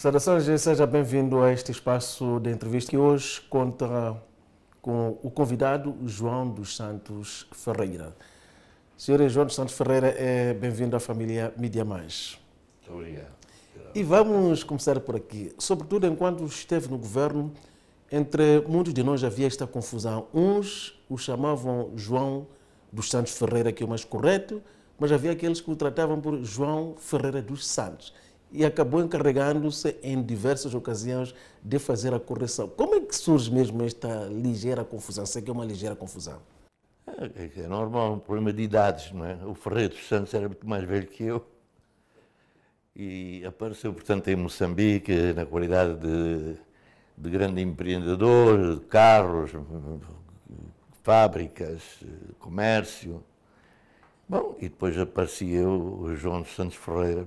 Saudações e seja bem-vindo a este espaço de entrevista que hoje conta com o convidado João dos Santos Ferreira. Senhor João dos Santos Ferreira, é bem-vindo à família Mídia Mais. Muito obrigado. E vamos começar por aqui. Sobretudo enquanto esteve no governo, entre muitos de nós havia esta confusão. Uns o chamavam João dos Santos Ferreira, que é o mais correto, mas havia aqueles que o tratavam por João Ferreira dos Santos e acabou encarregando-se em diversas ocasiões de fazer a correção. Como é que surge mesmo esta ligeira confusão? Sei que é uma ligeira confusão. É, é, é normal, um problema de idades, não é? O Ferreira dos Santos era muito mais velho que eu e apareceu, portanto, em Moçambique na qualidade de, de grande empreendedor, de carros, fábricas, comércio. Bom, e depois aparecia o João dos Santos Ferreira.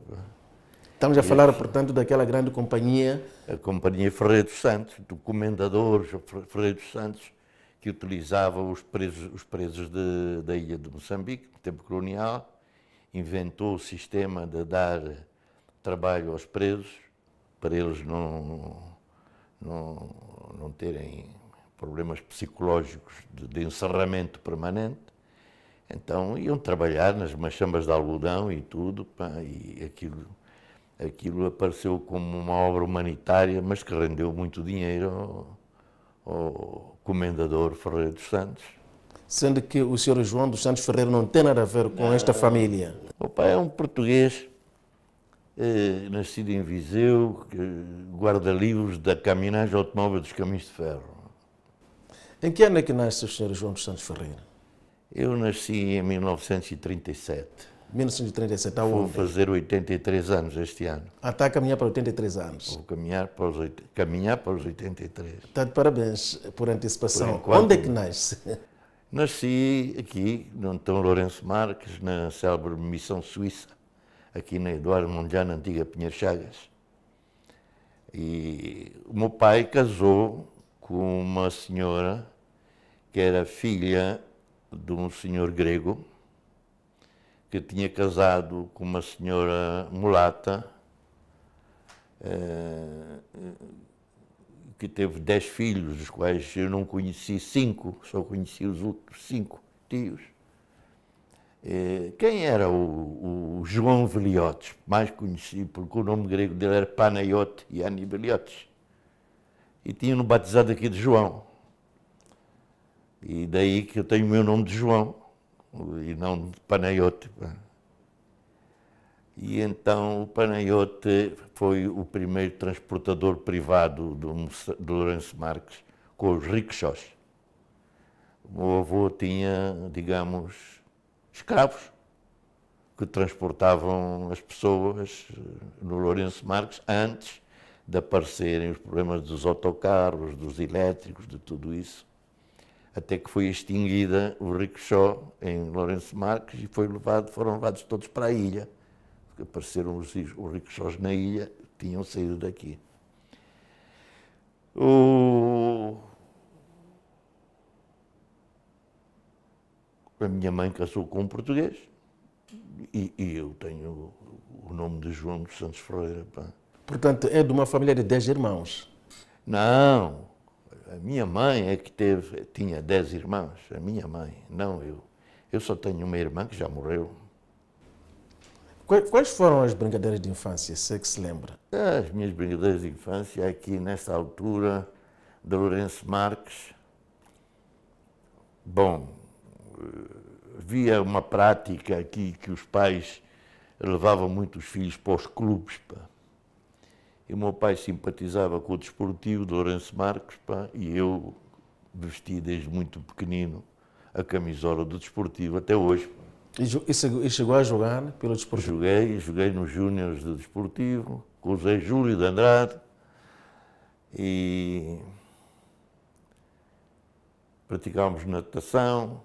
Estamos a falar, portanto, daquela grande companhia. A Companhia Ferreira dos Santos, do Comendador Ferreira dos Santos, que utilizava os presos, os presos de, da ilha de Moçambique, no tempo colonial, inventou o sistema de dar trabalho aos presos, para eles não, não, não terem problemas psicológicos de, de encerramento permanente. Então iam trabalhar nas machambas de algodão e tudo, pá, e aquilo aquilo apareceu como uma obra humanitária, mas que rendeu muito dinheiro ao, ao comendador Ferreira dos Santos. Sendo que o senhor João dos Santos Ferreira não tem nada a ver com esta família. O pai é um português, eh, nascido em Viseu, guarda-livros da caminhagem automóvel dos Caminhos de Ferro. Em que ano é que nasce o senhor João dos Santos Ferreira? Eu nasci em 1937. 1937 a Vou fazer 83 anos este ano. Ah, está a caminhar para 83 anos. Vou caminhar para os, caminhar para os 83. Está de parabéns por antecipação. Por enquanto, Onde é que nasce? Nasci aqui, no Antão Lourenço Marques, na célebre Missão Suíça, aqui na Eduardo Mondiano, antiga Pinheiro Chagas. E o meu pai casou com uma senhora que era filha de um senhor grego, que tinha casado com uma senhora mulata, eh, que teve dez filhos, dos quais eu não conheci cinco, só conheci os outros cinco tios. Eh, quem era o, o João Veliotes, mais conhecido, porque o nome grego dele era Panayote e Anibaliotes, e tinha-no batizado aqui de João. E daí que eu tenho o meu nome de João, e não de Panayote. E então o Panayote foi o primeiro transportador privado do, Lourenço Marques, com os rickshaws. O meu avô tinha, digamos, escravos que transportavam as pessoas eh, no Lourenço Marques antes de aparecerem os problemas dos autocarros, dos elétricos, de tudo isso até que foi extinguida o rickshaw em Lourenço Marques e foi levado, foram levados todos para a ilha. Apareceram os, os rickshaws na ilha, tinham saído daqui. O... A minha mãe casou com um português e, e eu tenho o nome de João dos Santos Ferreira. Pá. Portanto, é de uma família de 10 irmãos? Não, a minha mãe é que teve, tinha dez irmãos, a minha mãe, não eu. Eu só tenho uma irmã que já morreu. Quais foram as brincadeiras de infância, se é que se lembra? As minhas brincadeiras de infância, aqui é nesta altura, de Lourenço Marques. Bom, havia eh, uma prática aqui que os pais levavam muito os filhos para os clubes. para e o meu pai simpatizava com o desportivo, Lourenço Marques, pá, e eu vesti desde muito pequenino a camisola do desportivo até hoje. Pá. E, chegou a jogar pelo desportivo? Joguei, joguei nos Júniores do Desportivo, com o Zé Júlio de Andrade. E praticámos natação.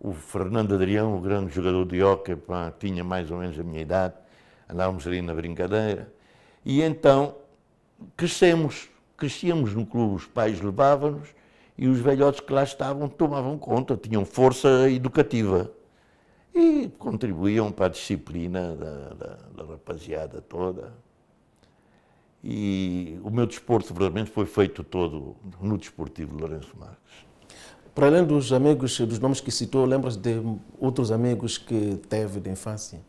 O Fernando Adrião, o grande jogador de hóquei, tinha mais ou menos a minha idade. Andávamos ali na brincadeira. E então crescemos, crescíamos no clube, os pais levavam-nos e os velhotes que lá estavam tomavam conta, tinham força educativa e contribuíam para a disciplina da, da, da rapaziada toda. E o meu desporto verdadeiramente foi feito todo no desportivo de Lourenço Marques. Para além dos amigos, dos nomes que citou, lembras de outros amigos que teve de infância?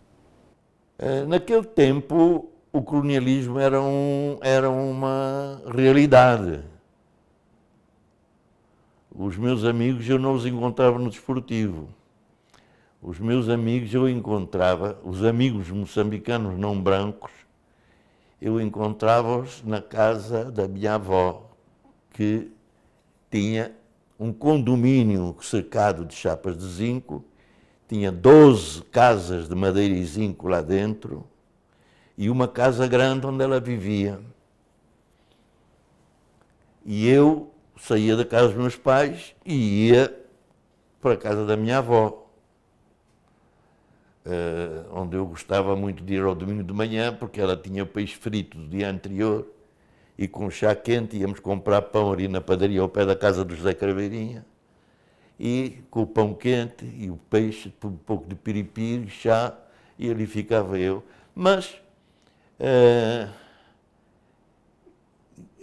Eh, naquele tempo, o colonialismo era, um, era uma realidade. Os meus amigos eu não os encontrava no desportivo. Os meus amigos eu encontrava, os amigos moçambicanos não brancos, eu encontrava-os na casa da minha avó, que tinha um condomínio cercado de chapas de zinco, tinha 12 casas de madeira e zinco lá dentro e uma casa grande onde ela vivia. E eu saía da casa dos meus pais e ia para a casa da minha avó, eh, onde eu gostava muito de ir ao domingo de manhã, porque ela tinha o peixe frito do dia anterior e com chá quente íamos comprar pão ali na padaria ao pé da casa do José Craveirinha. E com o pão quente e o peixe, um pouco de piripiri, chá, e ali ficava eu. Mas eh,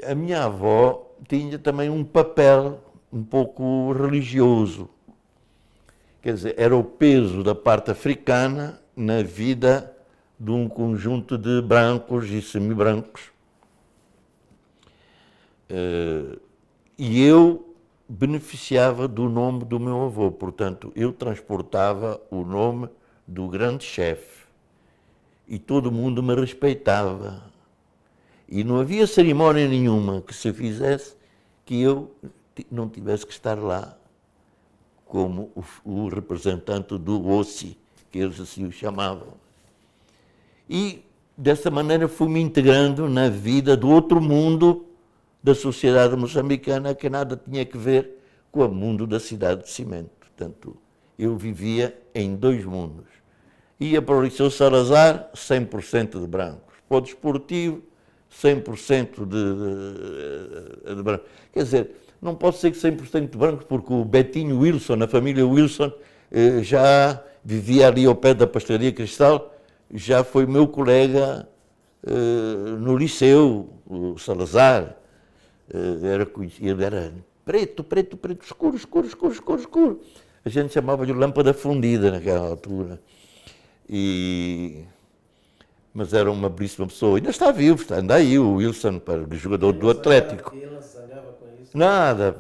a minha avó tinha também um papel um pouco religioso. Quer dizer, era o peso da parte africana na vida de um conjunto de brancos e semi-brancos. Eh, e eu beneficiava do nome do meu avô, portanto, eu transportava o nome do grande chefe e todo mundo me respeitava. E não havia cerimónia nenhuma que se fizesse que eu não tivesse que estar lá como o, o representante do Osi que eles assim o chamavam. E dessa maneira fui-me integrando na vida do outro mundo da sociedade moçambicana que nada tinha que ver com o mundo da cidade de cimento. Portanto, eu vivia em dois mundos ia para o Liceu Salazar 100% de brancos, para o Desportivo 100% de, de, de brancos. Quer dizer, não pode ser que 100% de brancos, porque o Betinho Wilson, a família Wilson, eh, já vivia ali ao pé da pastelaria Cristal, já foi meu colega eh, no Liceu, o Salazar. Eh, era, ele era preto, preto, preto, escuro, escuro, escuro, escuro, escuro. A gente chamava de lâmpada fundida naquela altura. E... Mas era uma belíssima pessoa. Ainda está vivo, ainda aí o Wilson, jogador do Atlético. Ele não né? com isso? Nada,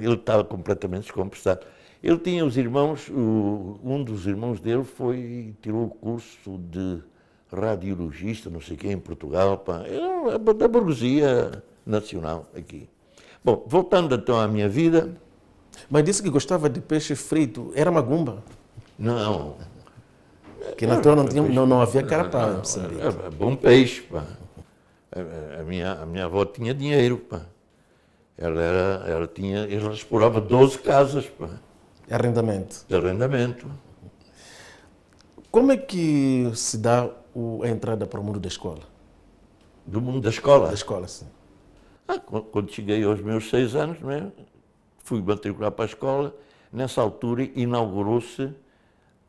ele estava completamente descompensado. Ele tinha os irmãos, um dos irmãos dele foi, tirou o curso de radiologista, não sei quem, em Portugal, pá, da burguesia nacional aqui. Bom, voltando então à minha vida. Mas disse que gostava de peixe frito, era magumba? Não, porque na altura não, é, tinha, não, não havia cara é, é, é, bom peixe, pá. A, minha, a minha avó tinha dinheiro, pá. Ela, era, ela tinha, ela explorava 12 casas, pá. De arrendamento. arrendamento. Como é que se dá o, a entrada para o mundo da escola? Do mundo da escola? Da escola, sim. Ah, quando cheguei aos meus seis anos, né, fui matricular para a escola. Nessa altura inaugurou-se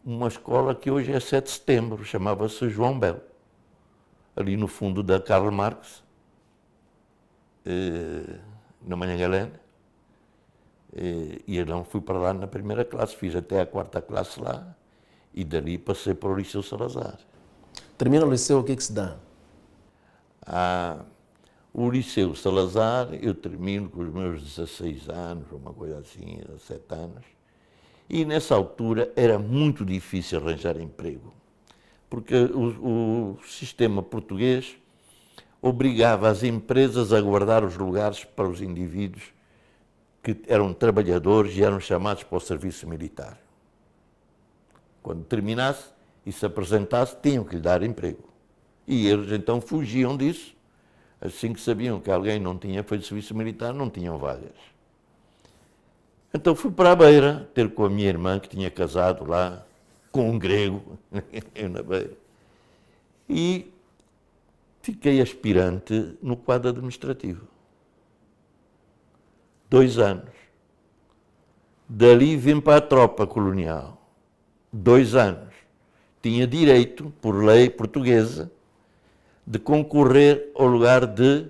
uma escola que hoje é 7 de setembro, chamava-se João Belo, ali no fundo da Karl Marx, eh, na Manhã Galena. Eh, e eu não fui para lá na primeira classe, fiz até a quarta classe lá e dali passei para o Liceu Salazar. Termina o Liceu, o que, é que se dá? Ah, o Liceu Salazar, eu termino com os meus 16 anos, uma coisa assim, 17 anos. E nessa altura era muito difícil arranjar emprego, porque o, o sistema português obrigava as empresas a guardar os lugares para os indivíduos que eram trabalhadores e eram chamados para o serviço militar. Quando terminasse e se apresentasse, tinham que lhe dar emprego. E eles então fugiam disso. Assim que sabiam que alguém não tinha feito serviço militar, não tinham vagas. Então fui para a Beira ter com a minha irmã, que tinha casado lá com um grego, eu na Beira. E fiquei aspirante no quadro administrativo. Dois anos. Dali vim para a tropa colonial. Dois anos. Tinha direito, por lei portuguesa, de concorrer ao lugar de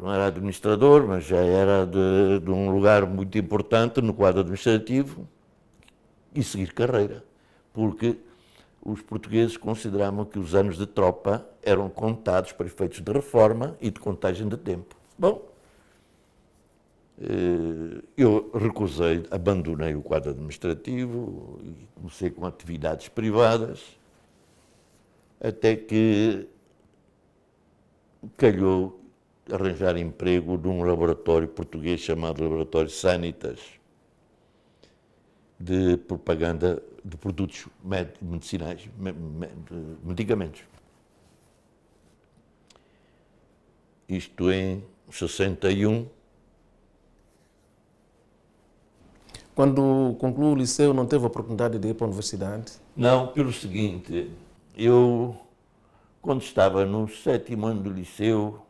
não era administrador, mas já era de, de um lugar muito importante no quadro administrativo, e seguir carreira, porque os portugueses consideravam que os anos de tropa eram contados para efeitos de reforma e de contagem de tempo. Bom, eh, eu recusei, abandonei o quadro administrativo e comecei com atividades privadas, até que calhou arranjar emprego num laboratório português chamado Laboratório Sanitas, de propaganda de produtos medicinais, medicamentos. Isto em 61. Quando concluiu o liceu, não teve a oportunidade de ir para a universidade? Não, pelo seguinte, eu, quando estava no sétimo ano do liceu,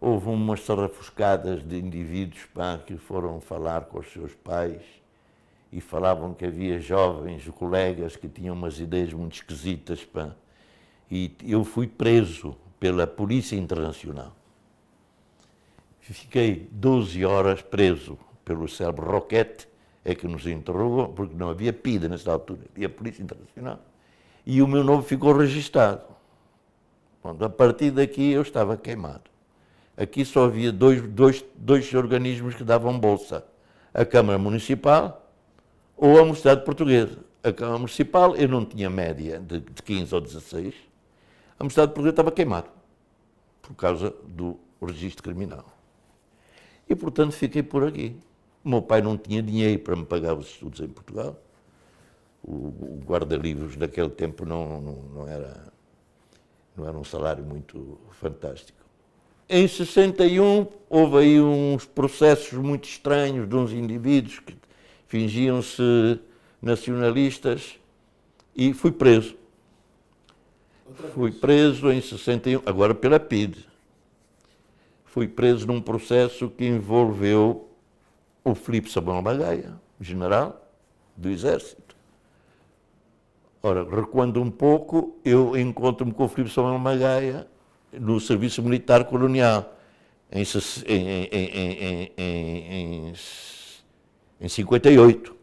Houve umas sarrafuscadas de indivíduos pá, que foram falar com os seus pais e falavam que havia jovens colegas que tinham umas ideias muito esquisitas. Pá. E eu fui preso pela Polícia Internacional. Fiquei 12 horas preso pelo cérebro Roquete, é que nos interrogou, porque não havia PIDA nessa altura, havia Polícia Internacional. E o meu nome ficou registado. Bom, a partir daqui eu estava queimado aqui só havia dois, dois, dois organismos que davam bolsa: a Câmara Municipal ou a Universidade Portuguesa. A Câmara Municipal eu não tinha média de, de 15 ou 16, a Universidade Portuguesa estava queimada por causa do registro criminal. E portanto fiquei por aqui. O meu pai não tinha dinheiro para me pagar os estudos em Portugal. O, o guarda-livros naquele tempo não, não, não, era, não era um salário muito fantástico. Em 61 houve aí uns processos muito estranhos de uns indivíduos que fingiam-se nacionalistas e fui preso. Fui preso em 61, agora pela PIDE. Fui preso num processo que envolveu o Filipe Sabão Magaia, general do Exército. Ora, recuando um pouco, eu encontro-me com o Filipe Sabão Magaia no serviço militar colonial em, em, em, em 58.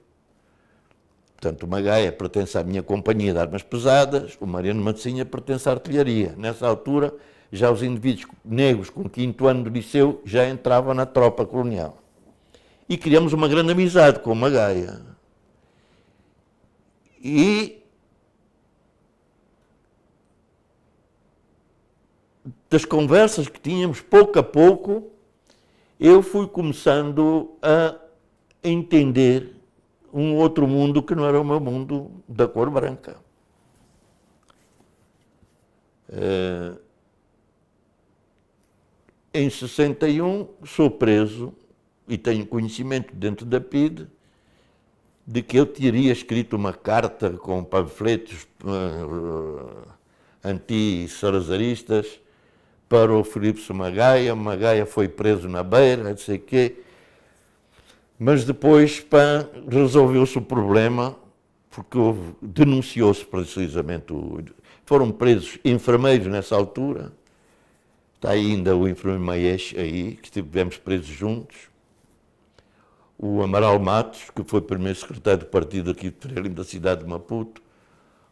Portanto, o Magaia pertence à minha companhia de armas pesadas, o Mariano Mancinha pertence à artilharia. Nessa altura, já os indivíduos negros com quinto ano do liceu já entravam na tropa colonial. E criamos uma grande amizade com o Magaia. E das conversas que tínhamos, pouco a pouco, eu fui começando a entender um outro mundo que não era o meu mundo da cor branca. Uh, em 61 sou preso e tenho conhecimento dentro da PIDE de que eu teria escrito uma carta com panfletos uh, eh, eh, anti sarazaristas para o Filipe Magaia, Magaia foi preso na beira, não sei quê. Mas depois resolveu-se o problema, porque denunciou-se precisamente. O, foram presos enfermeiros nessa altura. Está ainda o enfermeiro Maies aí, que estivemos presos juntos. O Amaral Matos, que foi primeiro secretário do partido aqui de Trelimo, da cidade de Maputo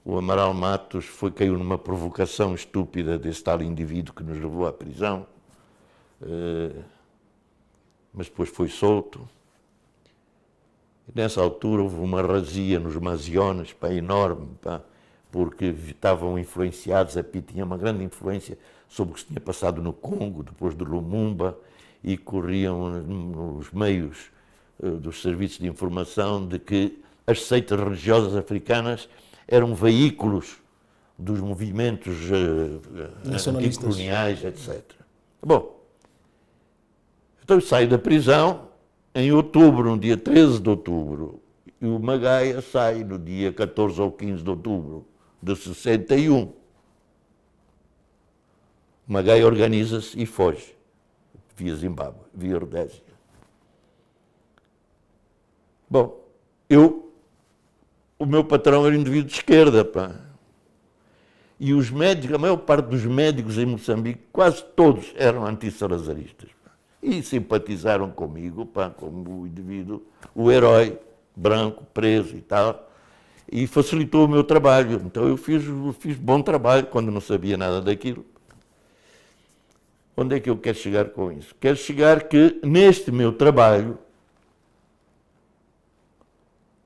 o Amaral Matos foi, caiu numa provocação estúpida desse tal indivíduo que nos levou à prisão, eh, mas depois foi solto. E nessa altura houve uma razia nos Maziones, pá, enorme, pá, porque estavam influenciados, a Pi tinha uma grande influência sobre o que se tinha passado no Congo, depois do Lumumba, e corriam nos meios eh, dos serviços de informação de que as seitas religiosas africanas eram veículos dos movimentos eh, eh, coloniais, etc. Bom, então eu saio da prisão em outubro, no dia 13 de outubro, e o Magaia sai no dia 14 ou 15 de outubro de 61. O Magaia organiza-se e foge via Zimbábue, via Rodésia. Bom, eu o meu patrão era indivíduo de esquerda, pá. E os médicos, a maior parte dos médicos em Moçambique, quase todos eram antissalazaristas. E simpatizaram comigo, pá, como o indivíduo, o herói, branco, preso e tal. E facilitou o meu trabalho. Então eu fiz, fiz bom trabalho quando não sabia nada daquilo. Onde é que eu quero chegar com isso? Quero chegar que neste meu trabalho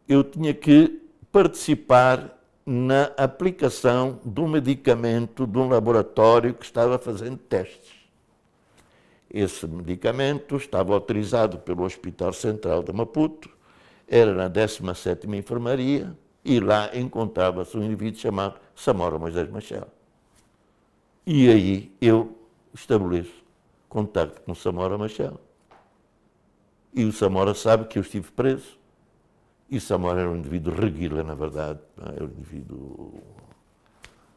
eu tinha que participar na aplicação de um medicamento de um laboratório que estava fazendo testes. Esse medicamento estava autorizado pelo Hospital Central de Maputo, era na 17ª Enfermaria e lá encontrava-se um indivíduo chamado Samora Moisés Machel. E aí eu estabeleço contato com Samora Machel. E o Samora sabe que eu estive preso e Samora era um indivíduo reguila, na verdade, é? era um indivíduo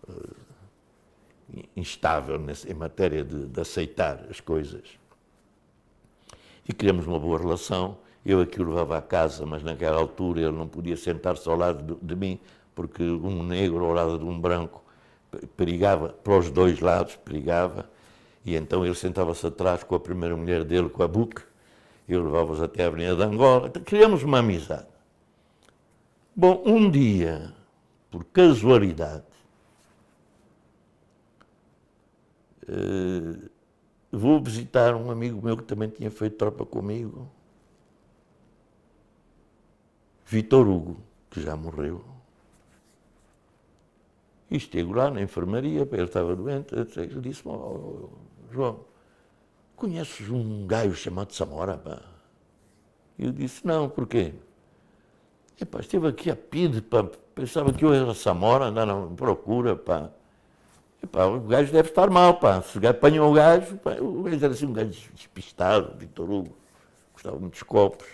uh, instável nesse, em matéria de, de, aceitar as coisas. E criamos uma boa relação. Eu aqui o levava à casa, mas naquela altura ele não podia sentar-se ao lado de, de mim, porque um negro ao lado de um branco perigava, para os dois lados perigava. E então ele sentava-se atrás com a primeira mulher dele, com a Buque, eu levava-os até a Avenida de Angola. Criamos uma amizade. Bom, um dia, por casualidade, eh, vou visitar um amigo meu que também tinha feito tropa comigo, Vitor Hugo, que já morreu. E esteve lá na enfermaria, ele estava doente, ele disse, oh, João, conheces um gajo chamado Samora? Pá? Eu disse, não, porquê? Epá, aqui a pide pá, pensava que eu era Samora, não, não, procura, pá. Epá, o gajo deve estar mal, pá. Se apanhou o gajo, pá, o gajo era assim um gajo despistado, Vitor Hugo, gostava muito copos.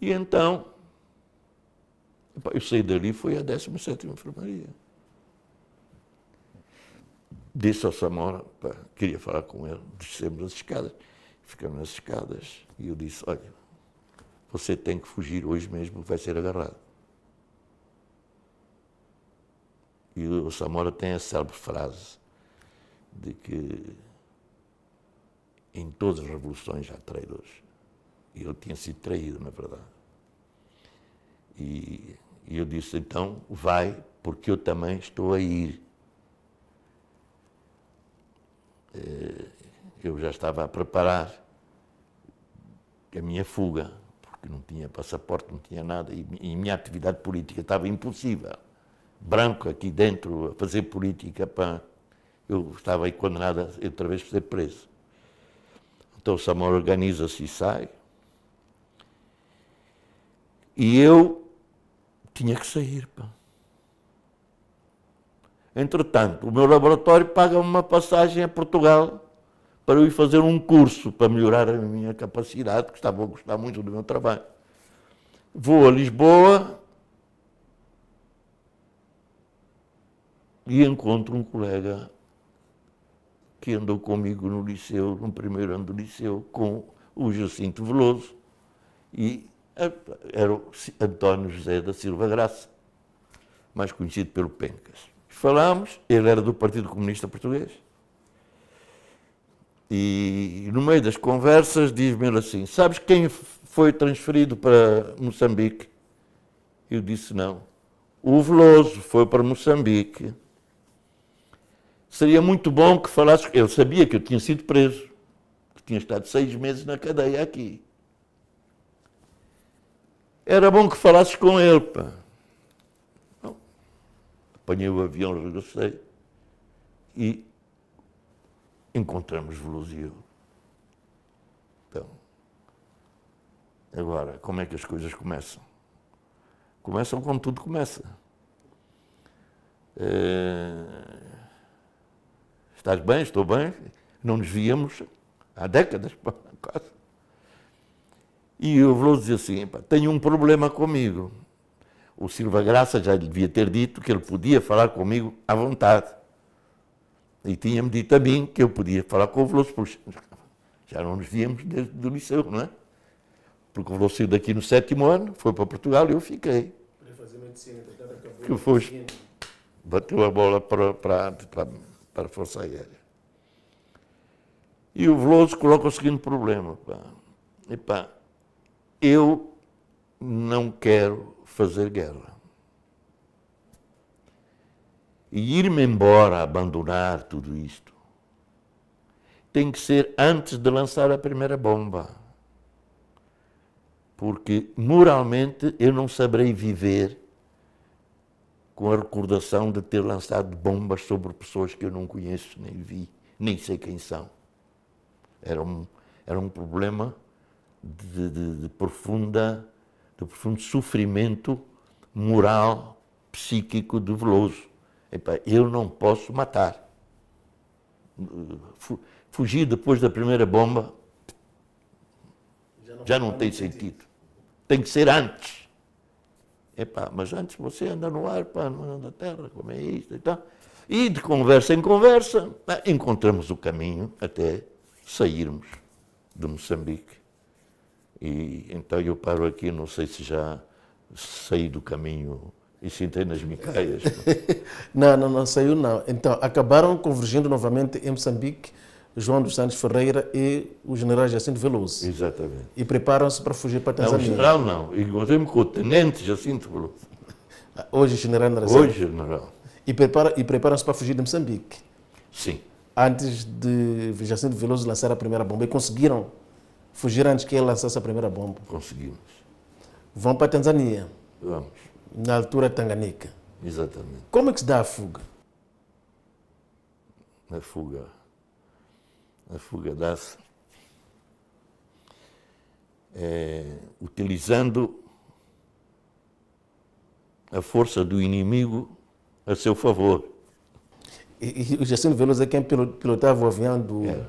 E então, epá, eu saí dali, foi à 17ª Enfermaria. Disse ao Samora, pá, queria falar com ele, descemos as escadas, ficamos nas escadas, e eu disse, olha, você tem que fugir hoje mesmo, vai ser agarrado. E o Samora tem a célebre frase de que em todas as revoluções há traidores. E ele tinha sido traído, na verdade. E, e eu disse, então, vai, porque eu também estou a ir. Eh, eu já estava a preparar a minha fuga que não tinha passaporte, não tinha nada, e, e minha atividade política estava impossível. Branco aqui dentro, a fazer política, pá, eu estava aí condenado a, outra vez a ser preso. Então o Samuel organiza-se e sai. E eu tinha que sair, pá. Entretanto, o meu laboratório paga uma passagem a Portugal para eu ir fazer um curso para melhorar a minha capacidade, que estava a gostar muito do meu trabalho. Vou a Lisboa e encontro um colega que andou comigo no liceu, no primeiro ano do liceu, com o Jacinto Veloso e era o António José da Silva Graça, mais conhecido pelo Pencas. Falámos, ele era do Partido Comunista Português, e no meio das conversas diz-me ele assim: Sabes quem foi transferido para Moçambique? Eu disse: Não. O Veloso foi para Moçambique. Seria muito bom que falasses. ele sabia que eu tinha sido preso, que tinha estado seis meses na cadeia aqui. Era bom que falasses com ele, pá. Não. Apanhei o avião, regressei. E encontramos-vos eu. Então, agora, como é que as coisas começam? Começam como tudo começa. É... Estás bem? Estou bem? Não nos víamos há décadas, quase. E eu Veloso dizia assim, tenho um problema comigo. O Silva Graça já devia ter dito que ele podia falar comigo à vontade. E tinha-me dito a mim que eu podia falar com o Veloso, porque já não nos víamos desde o liceu, não é? Porque o Veloso saiu daqui no sétimo ano, foi para Portugal e eu fiquei. Para fazer medicina, então acabou. Que foi, bateu a bola para, para, para, para a Força Aérea. E o Veloso coloca o seguinte problema. Pá. Epá, eu não quero fazer guerra e ir-me embora, abandonar tudo isto, tem que ser antes de lançar a primeira bomba. Porque moralmente eu não saberei viver com a recordação de ter lançado bombas sobre pessoas que eu não conheço, nem vi, nem sei quem são. Era um, era um problema de, de, de profunda, de profundo sofrimento moral, psíquico de Veloso eu não posso matar. Fugir depois da primeira bomba já não, já não tem sentido. sentido. Tem que ser antes. mas antes você anda no ar, pá, não anda na terra, como é isto e tal. E de conversa em conversa, pá, encontramos o caminho até sairmos de Moçambique. E então eu paro aqui, não sei se já saí do caminho e sentei nas micaias. não, não, não saiu não. Então, acabaram convergindo novamente em Moçambique João dos Santos Ferreira e o general Jacinto Veloso. Exatamente. E preparam-se para fugir para a Tanzânia. Não, general não. Encontrei-me com o tenente Jacinto Veloso. Ah, hoje general na Hoje general. E, prepara, e preparam-se para fugir de Moçambique. Sim. Antes de Jacinto Veloso lançar a primeira bomba. E conseguiram fugir antes que ele lançasse a primeira bomba. Conseguimos. Vão para a Tanzânia. Vamos na altura Tanganica. Exatamente. Como é que se dá a fuga? A fuga. A fuga dá-se é, utilizando a força do inimigo a seu favor. E, e o Jacinto Veloso é quem pilotava o avião do, é,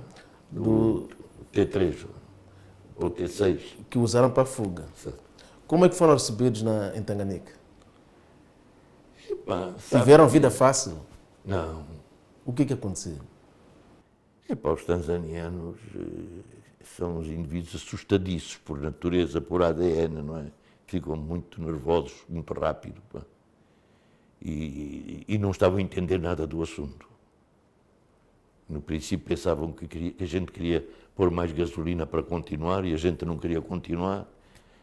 do, do T3 ou T6. Que usaram para a fuga. Certo. Como é que foram recebidos na, em Tanganica? Tiveram vida fácil? Não. O que é que aconteceu? É os tanzanianos eh, são os indivíduos assustadiços por natureza, por ADN, não é? Ficam muito nervosos, muito rápido. Pá. E, e não estavam a entender nada do assunto. No princípio pensavam que, queria, que a gente queria pôr mais gasolina para continuar e a gente não queria continuar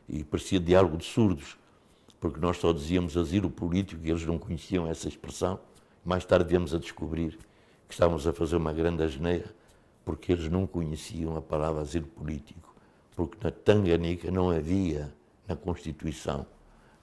e parecia diálogo de surdos porque nós só dizíamos asilo político e eles não conheciam essa expressão. Mais tarde viemos a descobrir que estávamos a fazer uma grande asneira, porque eles não conheciam a palavra asilo político, porque na Tanganica não havia na Constituição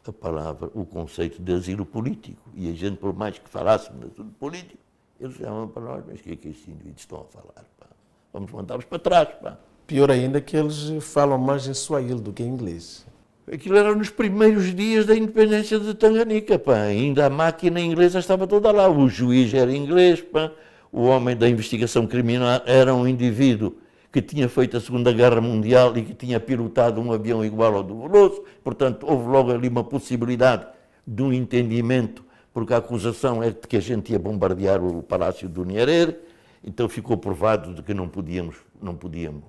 a palavra, o conceito de asilo político. E a gente, por mais que falássemos de asilo político, eles chamavam ah, para nós, mas o que é que estes indivíduos estão a falar? Pá? Vamos mandá-los para trás. Pá. Pior ainda que eles falam mais em suaílo do que em inglês. Aquilo era nos primeiros dias da independência de Tanganica, pá. Ainda a máquina inglesa estava toda lá. O juiz era inglês, pá. O homem da investigação criminal era um indivíduo que tinha feito a Segunda Guerra Mundial e que tinha pilotado um avião igual ao do Veloso. Portanto, houve logo ali uma possibilidade de um entendimento, porque a acusação é de que a gente ia bombardear o Palácio do Nyerere, então ficou provado de que não podíamos, não podíamos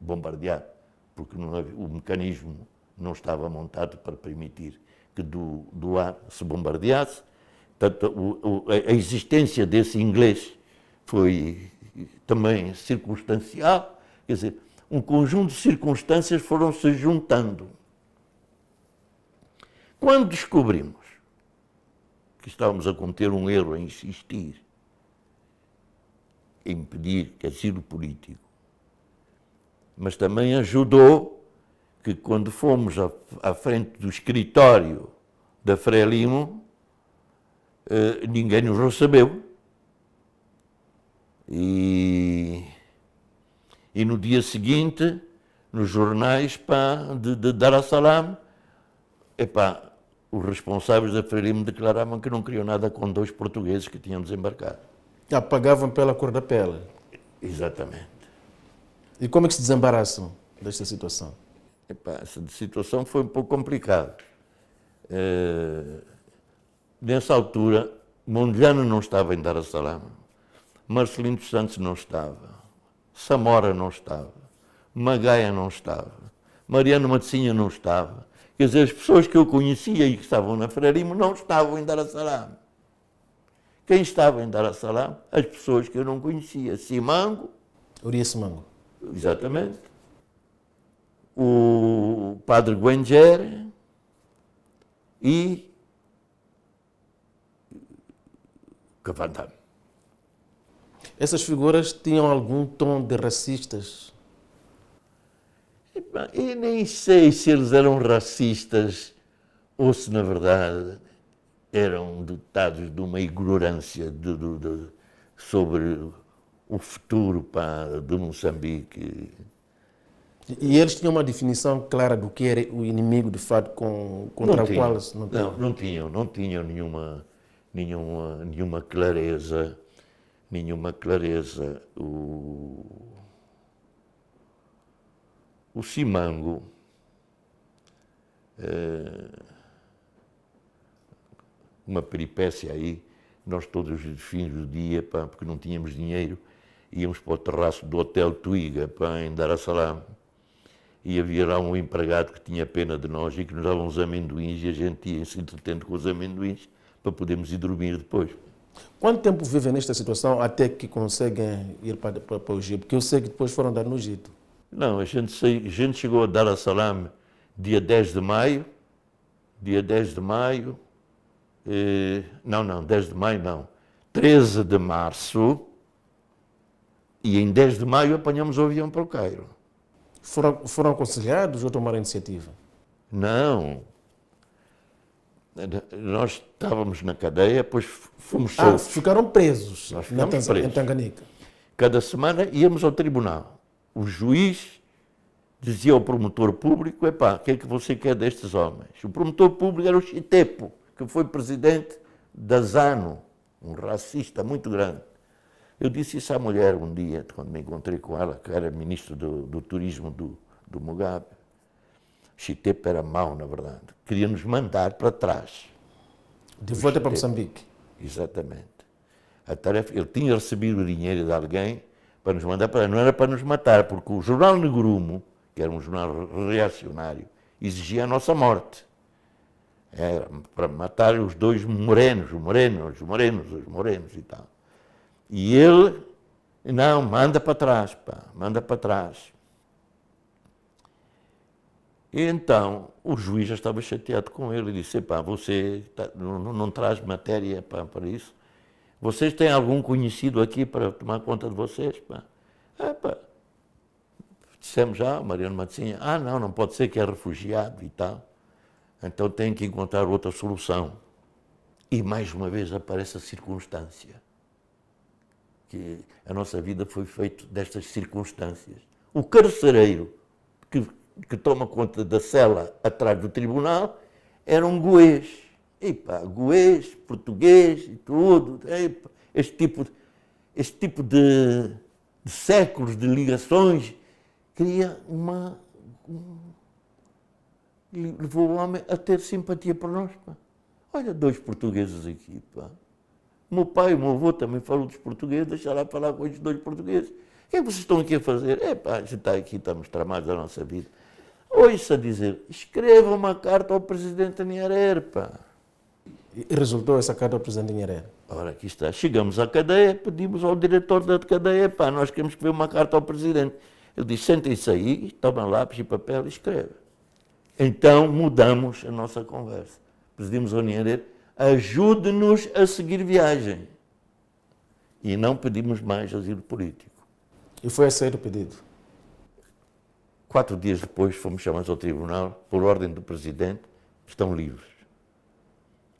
bombardear, porque não havia, o mecanismo não estava montado para permitir que do, do ar se bombardeasse. Portanto, o, o, a existência desse inglês foi também circunstancial. Quer dizer, um conjunto de circunstâncias foram se juntando. Quando descobrimos que estávamos a cometer um erro em insistir em impedir que asilo político, mas também ajudou que quando fomos à, à frente do escritório da Frelimo, eh, ninguém nos recebeu. E, e no dia seguinte, nos jornais pá, de, de Dar es Salaam, epá, os responsáveis da Frelimo declaravam que não queriam nada com dois portugueses que tinham desembarcado. Apagavam pela cor da pele. Exatamente. E como é que se desembaraçam desta situação? essa situação foi um pouco complicada. Eh, nessa altura, Mondiano não estava em Dar es Salaam, Marcelino dos Santos não estava, Samora não estava, Magaia não estava, Mariano Matosinha não estava. Quer dizer, as pessoas que eu conhecia e que estavam na Frarimo não estavam em Dar es Salaam. Quem estava em Dar es Salaam? As pessoas que eu não conhecia. Simango. Urias Simango. Exatamente o padre Guangier e Cavandam. Essas figuras tinham algum tom de racistas? Eu nem sei se eles eram racistas ou se, na verdade, eram dotados de uma ignorância de, de, de, sobre o futuro pá, do Moçambique. E eles tinham uma definição clara do que era o inimigo, de fato, com, contra o qual... Não, não, não tinham, não tinham nenhuma, nenhuma, nenhuma clareza, nenhuma clareza. O, o Simango... É, uma peripécia aí, nós todos os fins do dia, pá, porque não tínhamos dinheiro, íamos para o terraço do Hotel Tuiga, pá, em Dar a Salam, e havia lá um empregado que tinha pena de nós e que nos dava uns amendoins e a gente ia se assim entretendo com os amendoins para podermos ir dormir depois. Quanto tempo vivem nesta situação até que conseguem ir para, para, para o Egito? Porque eu sei que depois foram dar no Egito. Não, a gente, a gente chegou a Dar a Salam dia 10 de maio, dia 10 de maio, eh, não, não, 10 de maio não, 13 de março, e em 10 de maio apanhamos o avião para o Cairo. Foram, foram aconselhados ou tomaram iniciativa? Não. Nós estávamos na cadeia, depois fomos ah, soltos. Ah, ficaram presos Nós ficamos na, presos. em Tanganica. Cada semana íamos ao tribunal. O juiz dizia ao promotor público, epá, o que é que você quer destes homens? O promotor público era o Chitepo, que foi presidente da ZANO, um racista muito grande. Eu disse isso à mulher um dia, quando me encontrei com ela, que era ministro do, do turismo do, do Mugabe. Chitepe era mau, na verdade. Queria nos mandar para trás. De volta para Moçambique. Exatamente. A tarefa, ele tinha recebido o dinheiro de alguém para nos mandar para não era para nos matar, porque o jornal Negrumo, que era um jornal reacionário, exigia a nossa morte. Era para matar os dois morenos, os morenos, os morenos, os morenos e tal. E ele, não, manda para trás, pá, manda para trás. E então o juiz já estava chateado com ele e disse: pá, você tá, não, não, traz matéria pá, para isso. Vocês têm algum conhecido aqui para tomar conta de vocês? Pá? É, pá. Dissemos já, Mariano Matosinha: ah, não, não pode ser que é refugiado e tal. Então tem que encontrar outra solução. E mais uma vez aparece a circunstância que a nossa vida foi feita destas circunstâncias. O carcereiro que, que toma conta da cela atrás do tribunal era um goês. Epa, goês, português e tudo. Epa, este tipo, este tipo de, de séculos de ligações cria uma. Um, levou o homem a ter simpatia por nós. Pá. Olha, dois portugueses aqui, pá. Meu pai, meu avô também falou dos portugueses, lá falar com os dois portugueses. O que é que vocês estão aqui a fazer? É, pá, a gente está aqui, estamos tramados a nossa vida. Ouça dizer, escreva uma carta ao presidente Niarer, pá. E resultou essa carta ao presidente Niarer? Ora, aqui está. Chegamos à cadeia, pedimos ao diretor da cadeia, pá, nós queremos escrever uma carta ao presidente. Ele disse, sentem-se aí, toma lápis e papel e escreve. Então mudamos a nossa conversa. Pedimos ao Niarer, ajude-nos a seguir viagem. E não pedimos mais asilo político. E foi aceito o pedido? Quatro dias depois fomos chamados ao tribunal, por ordem do presidente, estão livres.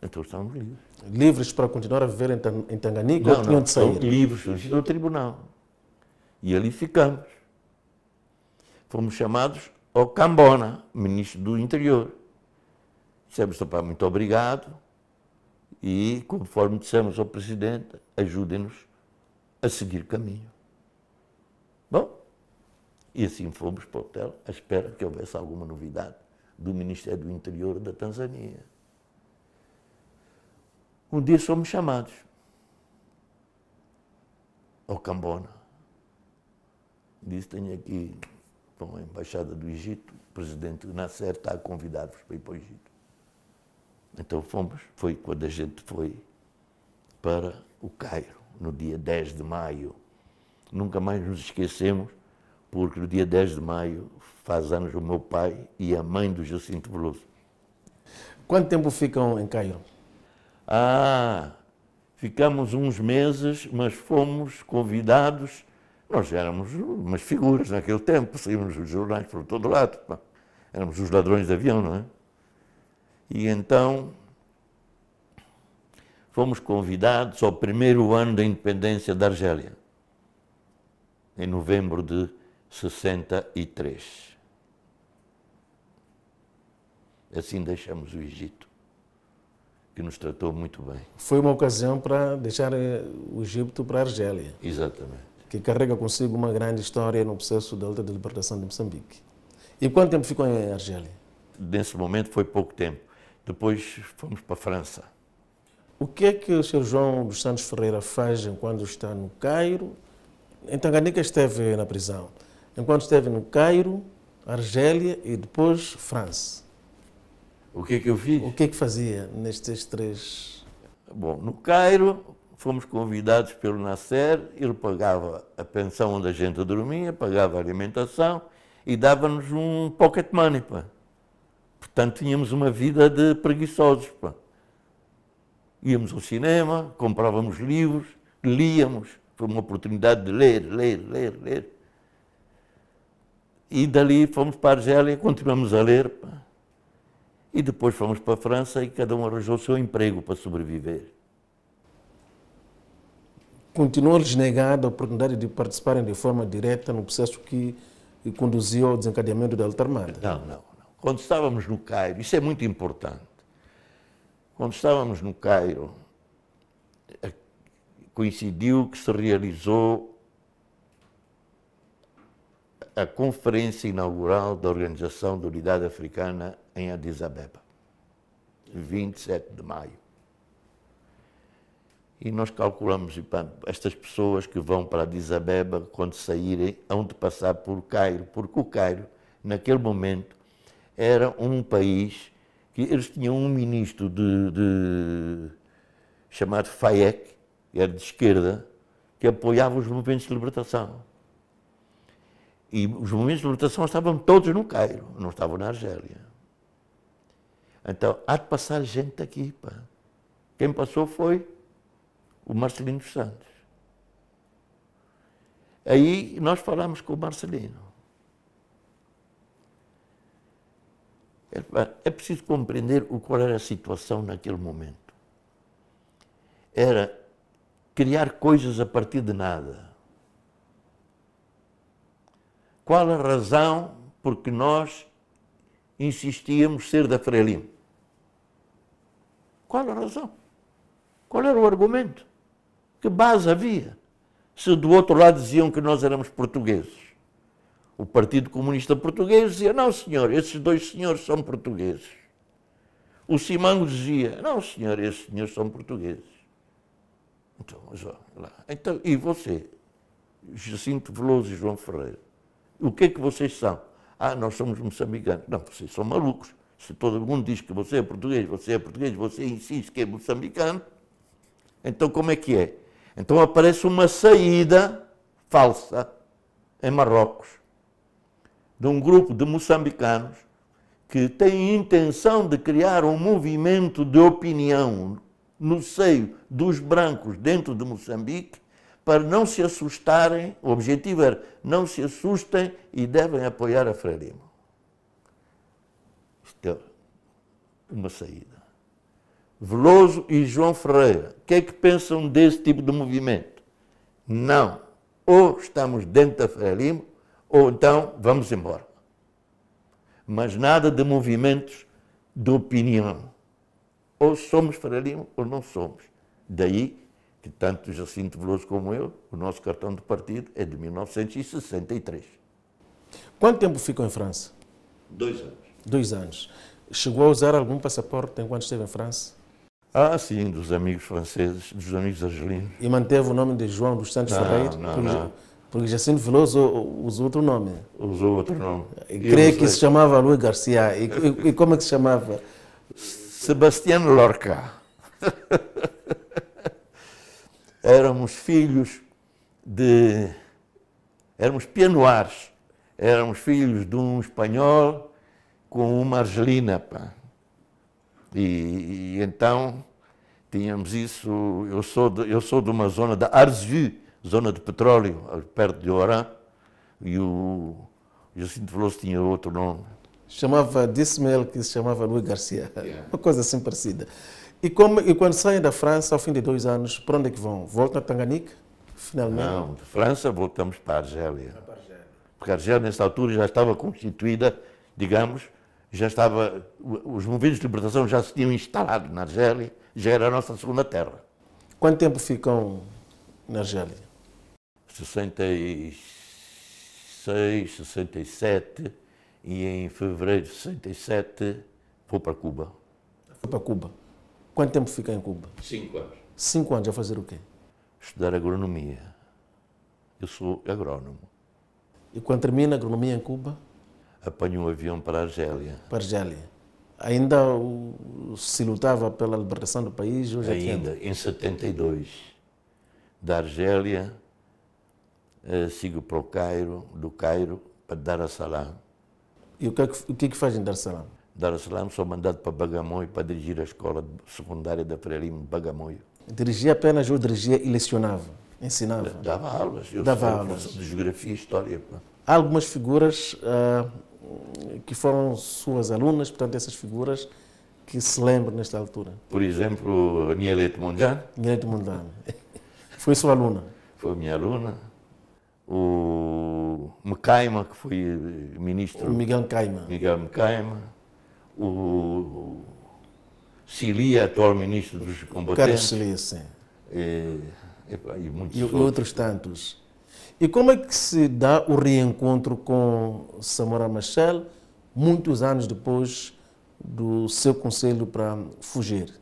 Então estamos livres. Livres para continuar a viver em Tanganica não, ou tinham não, de sair? livres do tribunal. E ali ficamos. Fomos chamados ao Cambona, ministro do interior. Dissemos, muito obrigado, e, conforme dissemos ao presidente, ajudem-nos a seguir caminho. Bom, e assim fomos para o hotel, à espera que houvesse alguma novidade do Ministério do Interior da Tanzânia. Um dia somos chamados ao Cambona. Disse, tenho aqui, com a Embaixada do Egito, o presidente Nasser está a convidar-vos para ir para o Egito. Então fomos, foi quando a gente foi para o Cairo, no dia 10 de maio. Nunca mais nos esquecemos, porque no dia 10 de maio faz anos o meu pai e a mãe do Jacinto Veloso. Quanto tempo ficam em Cairo? Ah, ficamos uns meses, mas fomos convidados. Nós éramos umas figuras naquele tempo, saímos os jornais por todo lado. Éramos os ladrões de avião, não é? E então fomos convidados ao primeiro ano da independência da Argélia, em novembro de 63. Assim deixamos o Egito, que nos tratou muito bem. Foi uma ocasião para deixar eh, o Egito para a Argélia. Exatamente. Que carrega consigo uma grande história no processo da luta de libertação de Moçambique. E quanto tempo ficou em Argélia? Nesse momento foi pouco tempo depois fomos para a França. O que é que o Sr. João dos Santos Ferreira faz enquanto está no Cairo? Em Tanganica esteve na prisão. Enquanto esteve no Cairo, Argélia e depois França. O que é que eu fiz? O que é que fazia nestes três? Bom, no Cairo fomos convidados pelo Nasser, ele pagava a pensão onde a gente dormia, pagava a alimentação e dava-nos um pocket money. Pá. Portanto, tínhamos uma vida de preguiçosos. Pá. Íamos ao cinema, comprávamos livros, líamos. Foi uma oportunidade de ler, ler, ler, ler. E dali fomos para a Argélia, continuamos a ler. Pá. E depois fomos para a França e cada um arranjou o seu emprego para sobreviver. Continuou-lhes negada a oportunidade de participarem de forma direta no processo que conduziu ao desencadeamento da luta armada? Não, não quando estávamos no Cairo, isso é muito importante, quando estávamos no Cairo, eh, coincidiu que se realizou a conferência inaugural da Organização da Unidade Africana em Addis Abeba, 27 de maio. E nós calculamos, estas pessoas que vão para Addis Abeba, quando saírem, hão de passar por Cairo, porque o Cairo, naquele momento, era um país que eles tinham um ministro de, de chamado Fayek, que era de esquerda, que apoiava os movimentos de libertação. E os movimentos de libertação estavam todos no Cairo, não estavam na Argélia. Então, há de passar gente daqui. Pá. Quem passou foi o Marcelino dos Santos. Aí nós falámos com o Marcelino. É, é preciso compreender o qual era a situação naquele momento. Era criar coisas a partir de nada. Qual a razão porque nós insistíamos ser da Frelim? Qual a razão? Qual era o argumento? Que base havia? Se do outro lado diziam que nós éramos portugueses o Partido Comunista Português dizia: não, senhor, esses dois senhores são portugueses. O Simão dizia: não, senhor, esses senhores são portugueses. Então, mas olha lá. Então, e você, Jacinto Veloso e João Ferreira, o que é que vocês são? Ah, nós somos moçambicanos. Não, vocês são malucos. Se todo mundo diz que você é português, você é português, você insiste que é moçambicano, então como é que é? Então aparece uma saída falsa em Marrocos de um grupo de moçambicanos que tem intenção de criar um movimento de opinião no seio dos brancos dentro de Moçambique para não se assustarem, o objetivo era não se assustem e devem apoiar a Frelimo. Isto é uma saída. Veloso e João Ferreira, o que é que pensam desse tipo de movimento? Não. Ou estamos dentro da Frelimo ou então vamos embora. Mas nada de movimentos de opinião. Ou somos Frelimo ou não somos. Daí que tanto Jacinto Veloso como eu, o nosso cartão de partido é de 1963. Quanto tempo ficou em França? Dois anos. Dois anos. Chegou a usar algum passaporte enquanto esteve em França? Ah, sim, dos amigos franceses, dos amigos argelinos. E manteve o nome de João dos Santos Ferreira? Não, não, não. É. Porque Jacinto Veloso usou outro nome. Usou outro nome. Creio que se chamava Luiz Garcia. E, e, e, como é que se chamava? Sebastião Lorca. éramos filhos de. Éramos pianoares. Éramos filhos de um espanhol com uma argelina. Pá. E, e então tínhamos isso. Eu sou de, eu sou de uma zona da Arzu zona de petróleo, perto de Oran e o Jacinto Veloso tinha outro nome. Chamava, disse-me ele que se chamava Luís Garcia, yeah. uma coisa assim parecida. E, como, e, quando saem da França, ao fim de dois anos, para onde é que vão? Voltam a Tanganica, finalmente? Não, de França voltamos para a Argélia. Para a Argélia. Porque a Argélia, nessa altura, já estava constituída, digamos, já estava, os movimentos de libertação já se tinham instalado na Argélia, já era a nossa segunda terra. Quanto tempo ficam na Argélia? 66, 67 e em fevereiro de 67 fui para Cuba. Foi para Cuba. Quanto tempo fiquei em Cuba? Cinco anos. Cinco anos a fazer o quê? Estudar agronomia. Eu sou agrónomo. E quando termina a agronomia em Cuba? Apanho um avião para a Argélia. Para a Argélia. Ainda se lutava pela libertação do país? Hoje é Ainda, é em 72. Da Argélia eh, sigo para o Cairo, do Cairo para Dar es E o que, é que, o que, é que faz em Dar es Dar es sou mandado para Bagamoio para dirigir a escola secundária da de Bagamoio. Dirigia apenas ou dirigia e lecionava? Ensinava? Eh, dava aulas. Eu Dava aulas. De geografia e história. Há algumas figuras uh, que foram suas alunas, portanto, essas figuras que se lembram nesta altura? Por exemplo, Nielete Mondlane. Nielete Mondlane. Foi sua aluna? Foi minha aluna o Mecaima, que foi eh, ministro. O Miguel Mecaima. Miguel Mecaima. O Cilia, atual ministro dos combatentes. Carlos Cilia, sim. E, eh, e, muitos e, outros. outros tantos. E como é que se dá o reencontro com Samora Machel, muitos anos depois do seu conselho para fugir?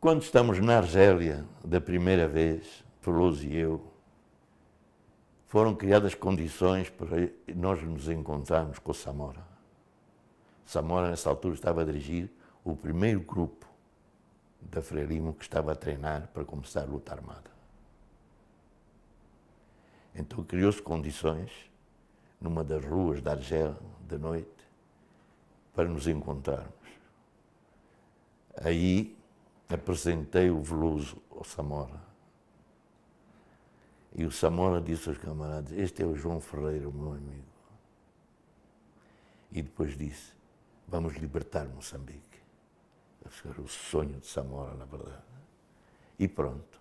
Quando estamos na Argélia, da primeira vez, Peloso e eu, foram criadas condições para nós nos encontrarmos com Samora. Samora, nessa altura, estava a dirigir o primeiro grupo da Frelimo que estava a treinar para começar a luta armada. Então criou-se condições, numa das ruas da Argel, de noite, para nos encontrarmos. Aí apresentei o Veloso ao Samora e o Samora disse aos camaradas: Este é o João Ferreira, o meu amigo. E depois disse: Vamos libertar Moçambique. Esse era o sonho de Samora, na verdade. E pronto.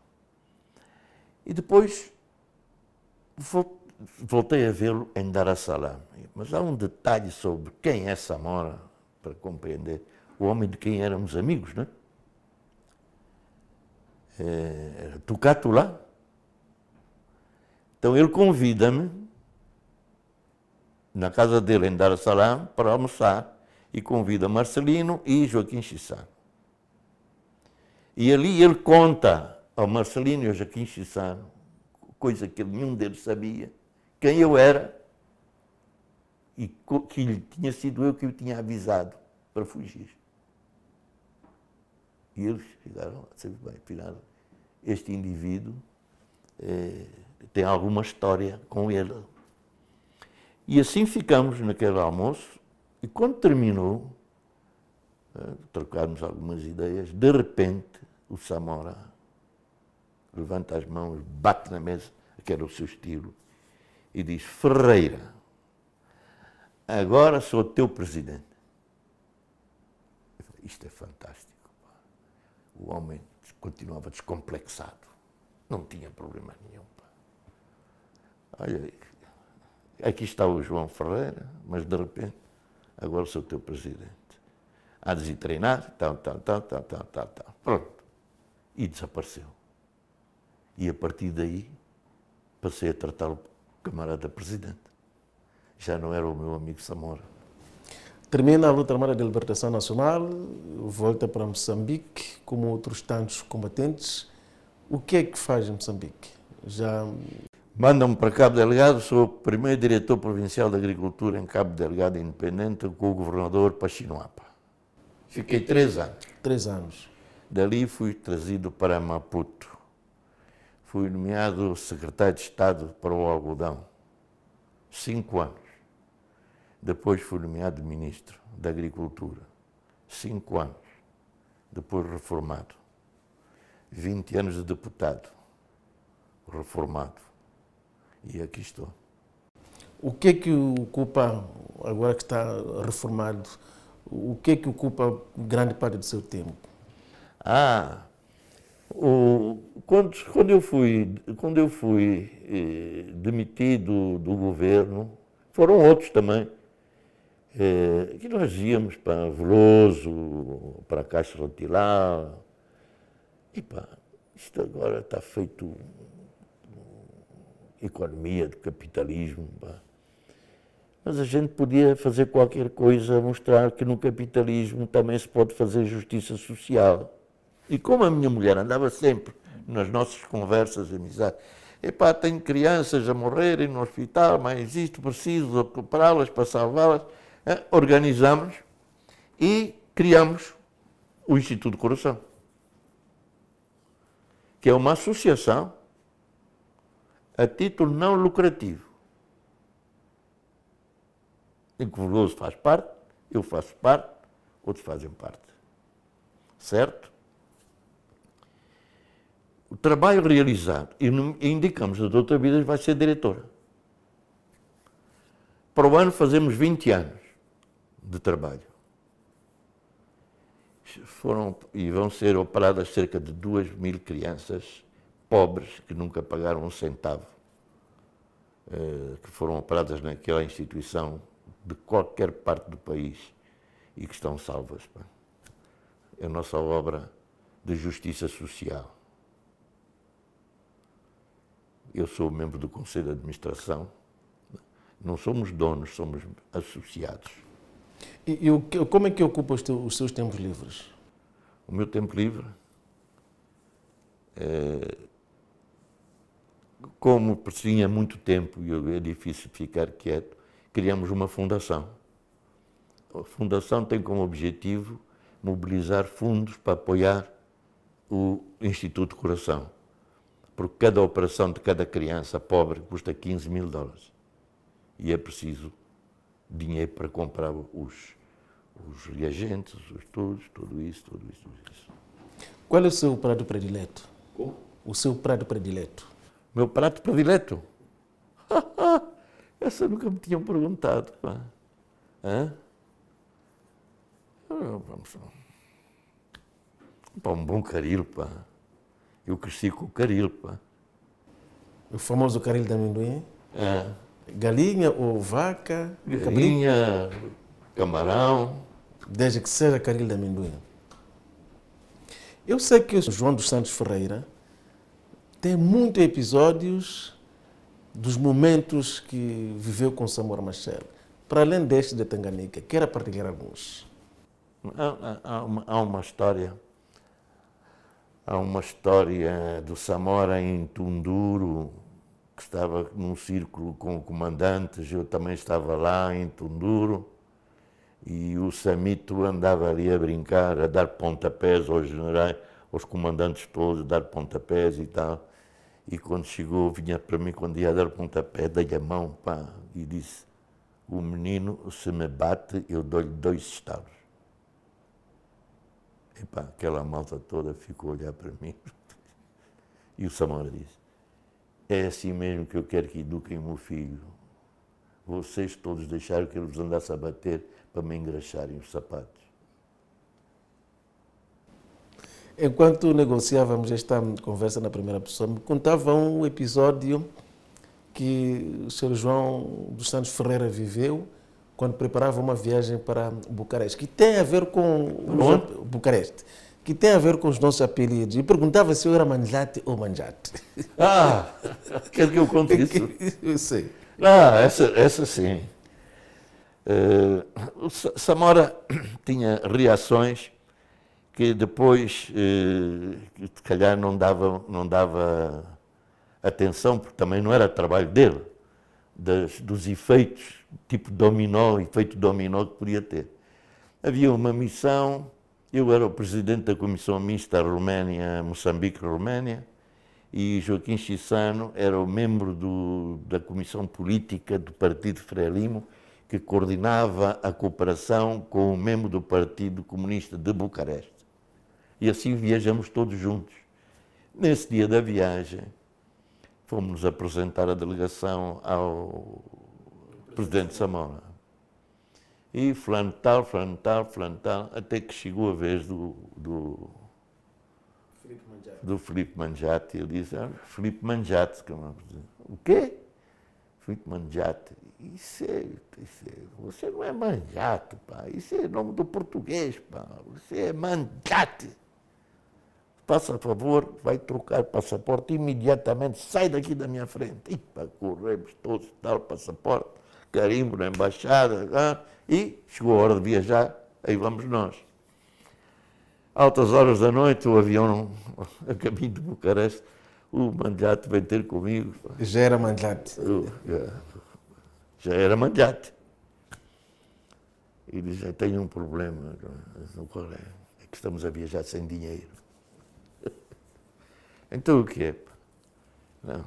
E depois voltei a vê-lo em Dar a Salaam. Mas há um detalhe sobre quem é Samora, para compreender o homem de quem éramos amigos, não é? Eh, era Tucatulá, então ele convida-me na casa dele em Dar Salam para almoçar e convida Marcelino e Joaquim Chissá. E ali ele conta ao Marcelino e ao Joaquim Chissá, coisa que nenhum deles sabia, quem eu era e que tinha sido eu que o tinha avisado para fugir. E eles ficaram, sempre bem, ficaram, este indivíduo. É, tem alguma história com ele. E assim ficamos naquele almoço, e quando terminou, eh, trocámos algumas ideias, de repente o Samora levanta as mãos, bate na mesa, que era o seu estilo, e diz: Ferreira, agora sou teu presidente. Isto é fantástico. O homem continuava descomplexado, não tinha problema nenhum. Olha, aqui está o João Ferreira, mas de repente, agora sou o teu presidente. Há de treinar, tal, tal, tal, tal, tal, tal, tal. Pronto. E desapareceu. E a partir daí, passei a tratá-lo camarada presidente. Já não era o meu amigo Samora. Termina a luta armada de libertação nacional, volta para Moçambique, como outros tantos combatentes. O que é que faz em Moçambique? Já Mandam-me para Cabo Delegado, sou o primeiro diretor provincial de agricultura em Cabo Delegado independente com o governador Pachinuapa. Fiquei três anos. Três anos. Dali fui trazido para Maputo. Fui nomeado secretário de Estado para o algodão. Cinco anos. Depois fui nomeado ministro da Agricultura. Cinco anos. Depois reformado. Vinte anos de deputado. Reformado e aqui estou. O que é que ocupa, agora que está reformado, o que é que ocupa grande parte do seu tempo? Ah, o, quando, quando, eu fui, quando eu fui eh, demitido do governo, foram outros também, eh, que nós íamos para Veloso, para Castro Rotilá, e pá, isto agora está feito economia, de capitalismo. Pá. Mas a gente podia fazer qualquer coisa, mostrar que no capitalismo também se pode fazer justiça social. E como a minha mulher andava sempre nas nossas conversas, amizade, epá, tenho crianças a morrerem no hospital, mas isto preciso recuperá-las para salvá-las, eh, organizamos e criamos o Instituto do Coração, que é uma associação a título não lucrativo, em que o Veloso faz parte, eu faço parte, outros fazem parte. Certo? O trabalho realizado, e indicamos a doutora Vidas vai ser diretora. Para o ano fazemos 20 anos de trabalho. Foram e vão ser operadas cerca de 2 mil crianças pobres que nunca pagaram um centavo, eh, que foram operadas naquela instituição de qualquer parte do país e que estão salvas. É a nossa obra de justiça social. Eu sou membro do Conselho de Administração. Não somos donos, somos associados. E, e como é que ocupa os, teus, os seus tempos livres? O meu tempo livre? Eh, como perseguia muito tempo e é difícil ficar quieto, criamos uma fundação. A fundação tem como objetivo mobilizar fundos para apoiar o Instituto Coração, porque cada operação de cada criança pobre custa 15 mil dólares e é preciso dinheiro para comprar os, os reagentes, os estudos, tudo isso, tudo isso, tudo isso. Qual é o seu prato predileto? Como? O seu prato predileto meu prato predileto. Essa nunca me tinham perguntado. Hã? Ah, vamos pá, um bom caril, pá. Eu cresci com o caril, pá. O famoso caril de amendoim? É. Galinha ou vaca? Galinha, camarão. Desde que seja caril de amendoim. Eu sei que o João dos Santos Ferreira tem muitos episódios dos momentos que viveu com Samora Machel, para além deste da de Tanganica. Quero partilhar alguns. Há, há, uma, há, uma, história. Há uma história do Samora em Tunduro, que estava num círculo com comandantes, eu também estava lá em Tunduro, e o Samito andava ali a brincar, a dar pontapés aos generais, aos comandantes todos, a dar pontapés e tal. E quando chegou, vinha para mim, quando ia dar o pontapé, dei a mão pá, e disse: O menino, se me bate, eu dou-lhe dois estalos. E pá, aquela malta toda ficou a olhar para mim. e o Samora disse: É assim mesmo que eu quero que eduquem o meu filho. Vocês todos deixaram que ele andassem andasse a bater para me engraxarem os sapatos. Enquanto negociávamos esta conversa na primeira pessoa, me contava um episódio que o Sr. João dos Santos Ferreira viveu quando preparava uma viagem para Bucareste, que tem a ver com uhum. Bucareste, que tem a ver com os nossos apelidos. E perguntava se eu era Manjate ou Manjate. Ah, quer que eu conte isso? Eu sei. Ah, essa, essa sim. Uh, Samora tinha reações que depois, eh, se calhar, não dava, não dava atenção, porque também não era trabalho dele, das, dos efeitos, tipo dominó, efeito dominó que podia ter. Havia uma missão, eu era o presidente da Comissão Mista Roménia, Moçambique-Roménia, e Joaquim Chissano era o membro do, da Comissão Política do Partido Frelimo, que coordenava a cooperação com o membro do Partido Comunista de Bucareste. E assim viajamos todos juntos. Nesse dia da viagem, fomos apresentar a delegação ao presidente Samora. E fulano tal, fulano tal, fulano tal, até que chegou a vez do, do do Filipe Manjate. Ele disse, ah, Filipe Manjate, que é o quê? Felipe Manjate. Isso é, isso é, você não é Manjate, pá. Isso é nome do português, pá. Você é Manjate faça favor, vai trocar passaporte imediatamente, sai daqui da minha frente. Ipa, corremos todos, tal passaporte, carimbo na embaixada, e chegou a hora de viajar, aí vamos nós. Altas horas da noite, o avião a caminho de Bucareste, o Mandiate vem ter comigo. Já era Mandiate. É, já era Mandiate. E diz, tenho um problema, qual é? É que estamos a viajar sem dinheiro. Então o que é? Não.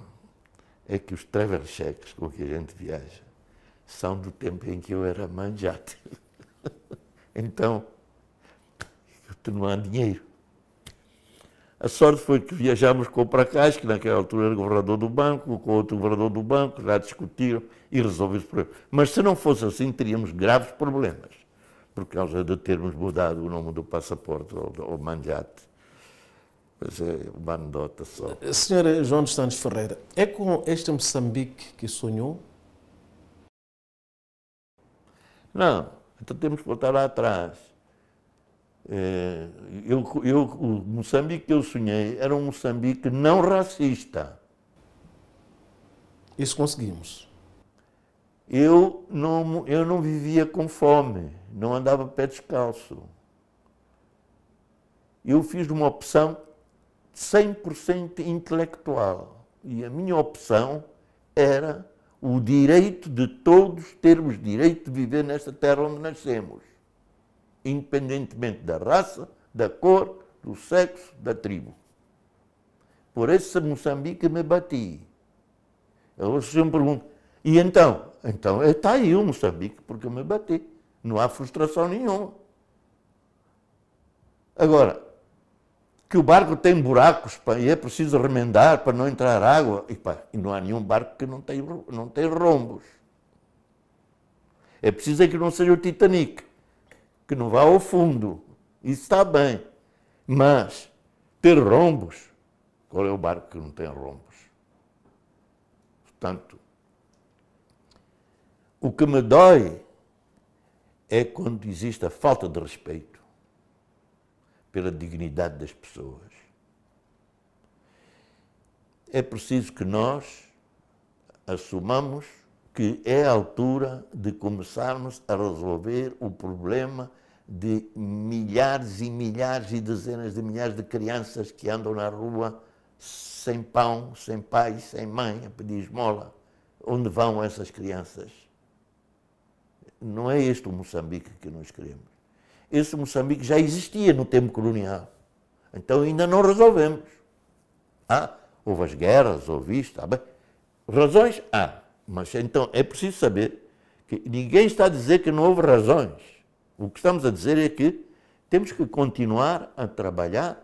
É que os travel checks com que a gente viaja são do tempo em que eu era manjate. então, tu não há dinheiro. A sorte foi que viajámos com o Pracás, que naquela altura era governador do banco, com outro governador do banco, já discutiram e resolveram os problemas. Mas se não fosse assim, teríamos graves problemas, por causa de termos mudado o nome do passaporte ao, ao manjate. Mas é uma anedota só. Eh, senhora João dos Santos Ferreira, é com este Moçambique que sonhou? Não, então temos que voltar lá atrás. Eh, eu, eu, o Moçambique que eu sonhei era um Moçambique não racista. Isso conseguimos. Eu não, eu não vivia com fome, não andava pé descalço. Eu fiz uma opção 100% intelectual. E a minha opção era o direito de todos termos direito de viver nesta terra onde nascemos, independentemente da raça, da cor, do sexo, da tribo. Por essa Moçambique me bati. Eu me perguntam e então? Então está eh, aí o Moçambique, porque eu me bati. Não há frustração nenhuma. Agora, que o barco tem buracos pá, e é preciso remendar para não entrar água. E, pá, e não há nenhum barco que não tem, não tem rombos. É preciso é que não seja o Titanic, que não vá ao fundo. Isso está bem. Mas ter rombos, qual é o barco que não tem rombos? Portanto, o que me dói é quando existe a falta de respeito pela dignidade das pessoas. É preciso que nós assumamos que é a altura de começarmos a resolver o problema de milhares e milhares e dezenas de milhares de crianças que andam na rua sem pão, sem pai, sem mãe, a pedir esmola. Onde vão essas crianças? Não é este o Moçambique que nós queremos esse Moçambique já existia no tempo colonial. Então ainda não resolvemos. Ah, houve as guerras, houve isto, tá bem? Razões há, ah, mas então é preciso saber que ninguém está a dizer que não houve razões. O que estamos a dizer é que temos que continuar a trabalhar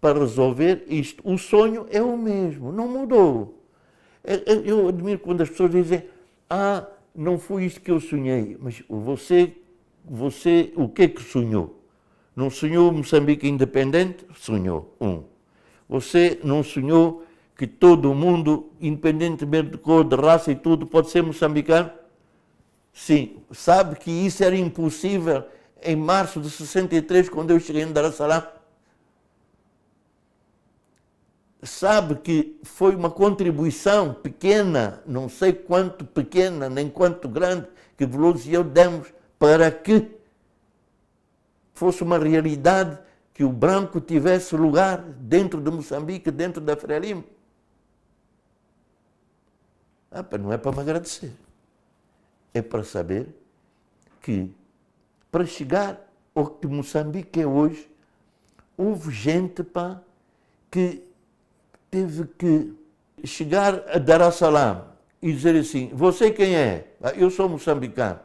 para resolver isto. O sonho é o mesmo, não mudou. É, é, eu admiro quando as pessoas dizem: Ah, não foi isto que eu sonhei, mas você você o que é que sonhou? Não sonhou Moçambique independente? Sonhou, um. Você não sonhou que todo mundo, independentemente de cor, de raça e tudo, pode ser moçambicano? Sim. Sabe que isso era impossível em março de 63, quando eu cheguei em Dar es Salaam? Sabe que foi uma contribuição pequena, não sei quanto pequena, nem quanto grande, que Veloso e eu demos para que fosse uma realidade que o branco tivesse lugar dentro de Moçambique, dentro da Frelimo. Ah, não é para me agradecer. É para saber que, para chegar ao que Moçambique é hoje, houve gente pá, que teve que chegar a dar a salam e dizer assim: Você quem é? Ah, Eu sou moçambicano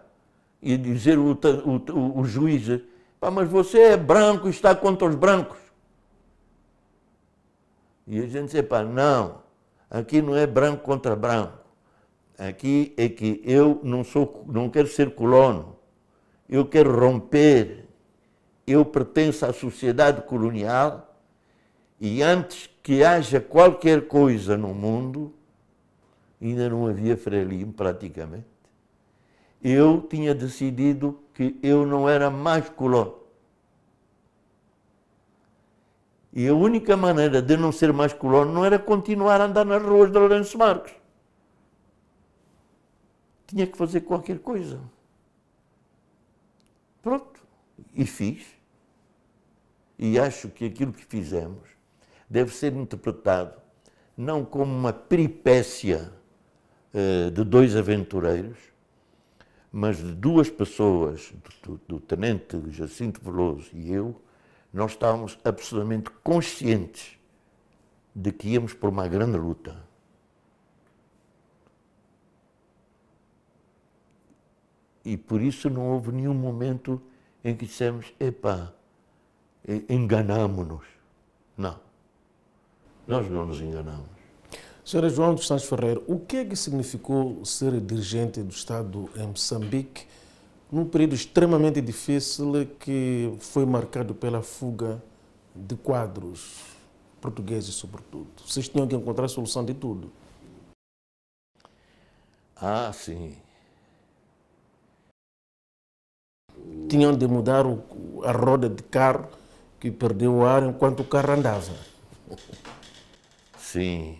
e dizer o, o, o, o juiz, mas você é branco, está contra os brancos. E a gente diz, não, aqui não é branco contra branco. Aqui é que eu não, sou, não quero ser colono, eu quero romper, eu pertenço à sociedade colonial e antes que haja qualquer coisa no mundo, ainda não havia Frelimo praticamente eu tinha decidido que eu não era mais colono. E a única maneira de não ser mais colono não era continuar a andar nas ruas de Lourenço Marcos. Tinha que fazer qualquer coisa. Pronto. E fiz. E acho que aquilo que fizemos deve ser interpretado não como uma peripécia eh, de dois aventureiros, mas de duas pessoas, do, do tenente Jacinto Veloso e eu, nós estávamos absolutamente conscientes de que íamos por uma grande luta. E por isso não houve nenhum momento em que dissemos, epá, enganámonos. Não. Nós não nos enganamos. Senhora João dos Santos Ferreira, o que é que significou ser dirigente do Estado em Moçambique num período extremamente difícil que foi marcado pela fuga de quadros portugueses, sobretudo? Vocês tinham que encontrar a solução de tudo. Ah, sim. Tinham de mudar a roda de carro que perdeu o ar enquanto o carro andava. Sim.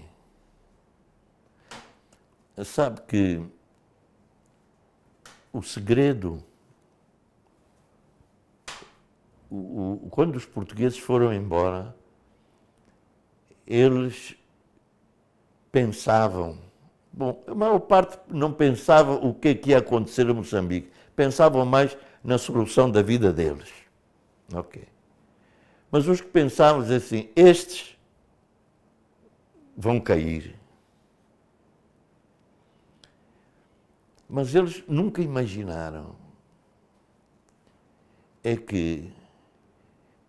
Sabe que o segredo, o, o, quando os portugueses foram embora, eles pensavam, bom, a maior parte não pensava o que, é que ia acontecer a Moçambique, pensavam mais na solução da vida deles. Ok. Mas os que pensavam assim, estes vão cair Mas eles nunca imaginaram é que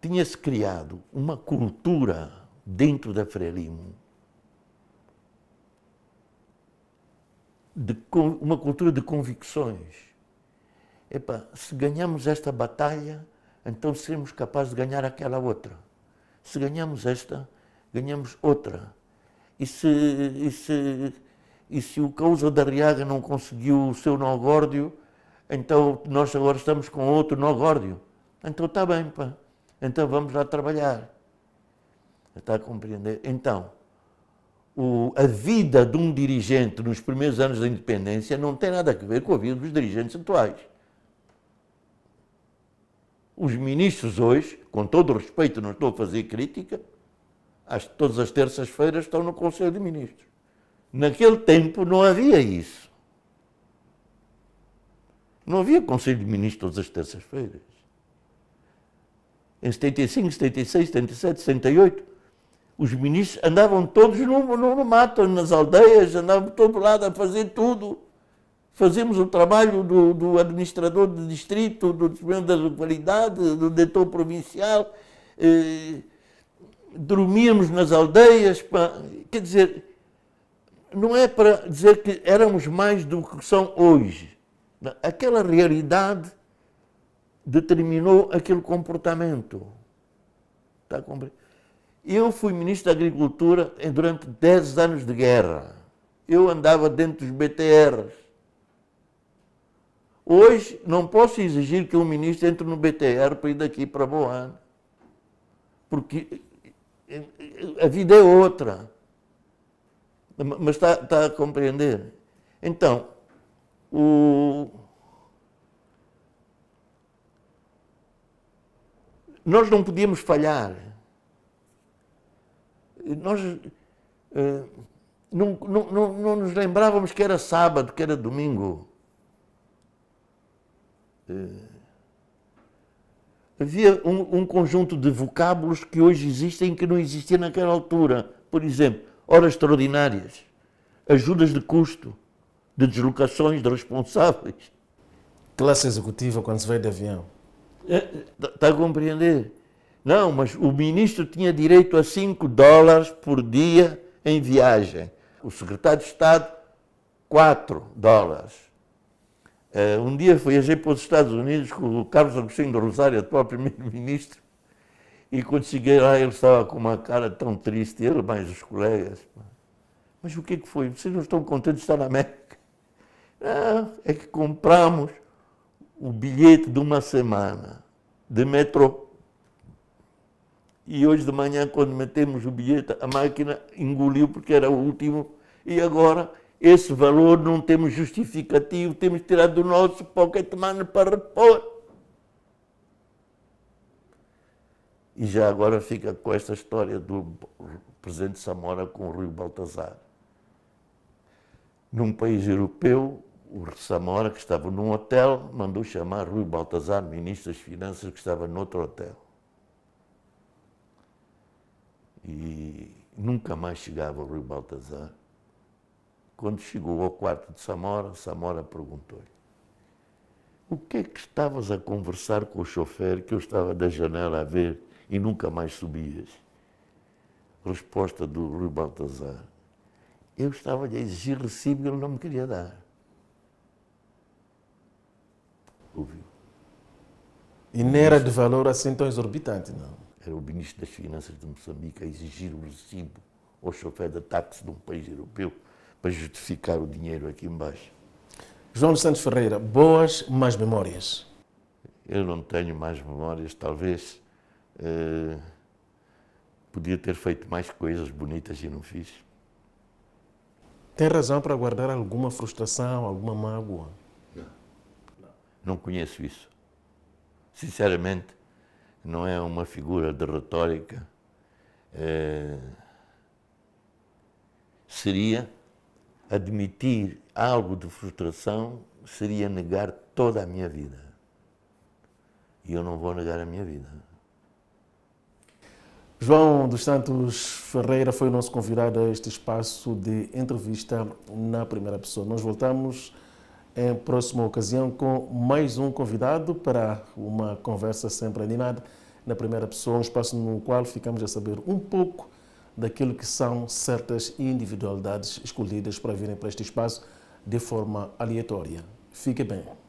tinha-se criado uma cultura dentro da Frelimo, de, uma cultura de convicções. Epa, se ganhamos esta batalha, então seremos capazes de ganhar aquela outra. Se ganhamos esta, ganhamos outra. E se, e se e se o Causa da Riaga não conseguiu o seu nó górdio, então nós agora estamos com outro nó górdio. Então está bem, pá. Então vamos lá trabalhar. Está a compreender? Então, o, a vida de um dirigente nos primeiros anos da independência não tem nada a ver com a vida dos dirigentes atuais. Os ministros hoje, com todo o respeito, não estou a fazer crítica, às, todas as terças-feiras estão no Conselho de Ministros. Naquele tempo não havia isso. Não havia Conselho de Ministros todas as terças-feiras. Em 75, 76, 77, 78, os ministros andavam todos no, no, no mato, nas aldeias, andavam todo lado a fazer tudo. Fazíamos o trabalho do, do administrador do distrito, do da localidade, do diretor provincial. Eh, dormíamos nas aldeias. Quer dizer, não é para dizer que éramos mais do que são hoje. Aquela realidade determinou aquele comportamento. Está a compreender? Eu fui ministro da Agricultura durante 10 anos de guerra. Eu andava dentro dos BTRs. Hoje não posso exigir que um ministro entre no BTR para ir daqui para Boana. Porque a vida é outra. Mas está, está a compreender? Então, o... nós não podíamos falhar. Nós eh, não, não, não, não nos lembrávamos que era sábado, que era domingo. Eh, havia um, um conjunto de vocábulos que hoje existem que não existia naquela altura. Por exemplo, horas extraordinárias, ajudas de custo, de deslocações de responsáveis. Classe executiva quando se vai de avião. Está é, tá, tá a compreender? Não, mas o ministro tinha direito a 5 dólares por dia em viagem. O secretário de Estado, 4 dólares. Eh, um dia viajei para os Estados Unidos com o Carlos Agostinho de Rosário, atual primeiro-ministro, e quando cheguei lá, ele estava com uma cara tão triste, ele mais os colegas. Mas o que, é que foi? Vocês não estão contentes de estar na América? Não, ah, é que compramos o bilhete de uma semana de metrô. E hoje de manhã, quando metemos o bilhete, a máquina engoliu porque era o último. E agora, esse valor não temos justificativo, temos tirado do nosso pocket money para repor. E já agora fica com esta história do presidente Samora com o Rui Baltazar. Num país europeu, o Samora, que estava num hotel, mandou chamar Rui Baltazar, ministro das Finanças, que estava noutro hotel. E nunca mais chegava o Rui Baltazar. Quando chegou ao quarto de Samora, Samora perguntou-lhe: O que é que estavas a conversar com o chofer que eu estava da janela a ver e nunca mais subias? Resposta do Rui Baltazar. Eu estava a exigir recibo e ele não me queria dar. Ouviu? E não era de valor assim tão exorbitante, não? Era o ministro das Finanças de Moçambique a exigir o recibo ao chofer de táxi de um país europeu para justificar o dinheiro aqui embaixo. João Santos Ferreira, boas mais memórias? Eu não tenho mais memórias, talvez eh, podia ter feito mais coisas bonitas e não fiz. Tem razão para guardar alguma frustração, alguma mágoa? Não. Não conheço isso. Sinceramente, não é uma figura de retórica. É... Seria admitir algo de frustração, seria negar toda a minha vida. E eu não vou negar a minha vida. João dos Santos Ferreira foi o nosso convidado a este espaço de entrevista na primeira pessoa. Nós voltamos em próxima ocasião com mais um convidado para uma conversa sempre animada na primeira pessoa, um espaço no qual ficamos a saber um pouco daquilo que são certas individualidades escolhidas para virem para este espaço de forma aleatória. Fique bem.